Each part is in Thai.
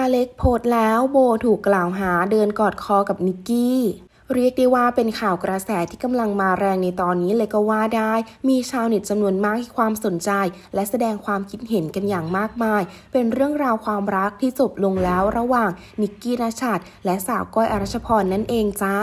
อเล็กโพสแล้วโบถูกกล่าวหาเดินกอดคอกับนิกกี้เรียกได้ว่าเป็นข่าวกระแสที่กำลังมาแรงในตอนนี้เลยก็ว่าได้ มีชาวเน็ตจำนวนมากที่ความสนใจ และแสดงความคิดเห็นกันอย่างมากมาย เป็นเรื่องราวความรักที่จบลงแล้วระหว่างนิกกี้นาชัดและสาวก้อยอรัชพรนั่นเองจ้า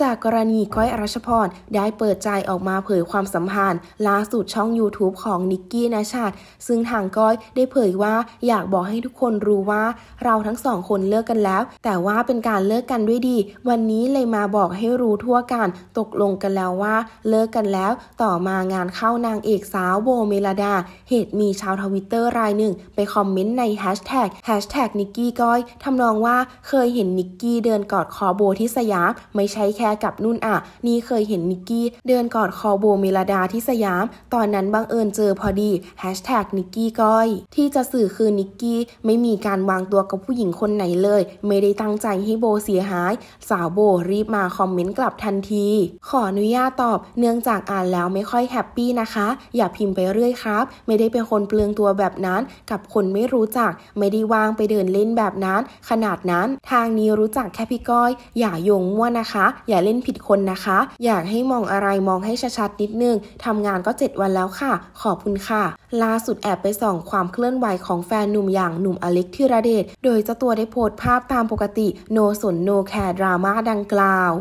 จากกรณีก้อยอรัชพรได้เปิดใจออกมาเผยความสัมพันธ์ล่าสุดช่อง YouTube ของนิกกี้นาชัดซึ่งทางก้อยได้เผยว่าอยากบอกให้ทุกคนรู้ว่า เราทั้งสองคนเลิกกันแล้ว แต่ว่าเป็นการเลิกกันด้วยดี วันนี้เลยมาบอกบอกให้รู้ทั่วกัน ตกลงกันแล้วว่าเลิกกันแล้วต่อมางานเข้านางเอกสาวโบเมลดา เหตุมีชาวทวิตเตอร์รายหนึ่งไปคอมเมนต์ในแฮชแท็กแฮชแท็กนิกกี้ก้อยทำนองว่าเคยเห็นนิกกี้เดินกอดคอโบที่สยามไม่ใช่แค่กับนุ่นอ่ะนี่เคยเห็นนิกกี้เดินกอดคอโบเมลดาที่สยามตอนนั้นบังเอิญเจอพอดีแฮชแท็กนิกกี้ก้อยที่จะสื่อคือนิกกี้ไม่มีการวางตัวกับผู้หญิงคนไหนเลย ไม่ได้ตั้งใจให้โบเสียหาย สาวโบรีบมาคอมเมนต์กลับทันที ขออนุญาตตอบ เนื่องจากอ่านแล้วไม่ค่อยแฮปปี้นะคะ อย่าพิมพ์ไปเรื่อยครับ ไม่ได้เป็นคนเปลืองตัวแบบนั้น กับคนไม่รู้จัก ไม่ได้วางไปเดินเล่นแบบนั้น ขนาดนั้น ทางนี้รู้จักแค่พี่ก้อย อย่าโยงมั่วนะคะ อย่าเล่นผิดคนนะคะ อยากให้มองอะไรมองให้ชัดๆนิดนึงทำงานก็ 7 วันแล้วค่ะ ขอบคุณค่ะล่าสุดแอบไปส่องความเคลื่อนไหวของแฟนหนุ่มอย่างหนุ่มอเล็กธิระเดช โดยเจ้าตัวได้โพสต์ภาพตามปกติโนสนโนแคร์ดราม่าดังกล่าว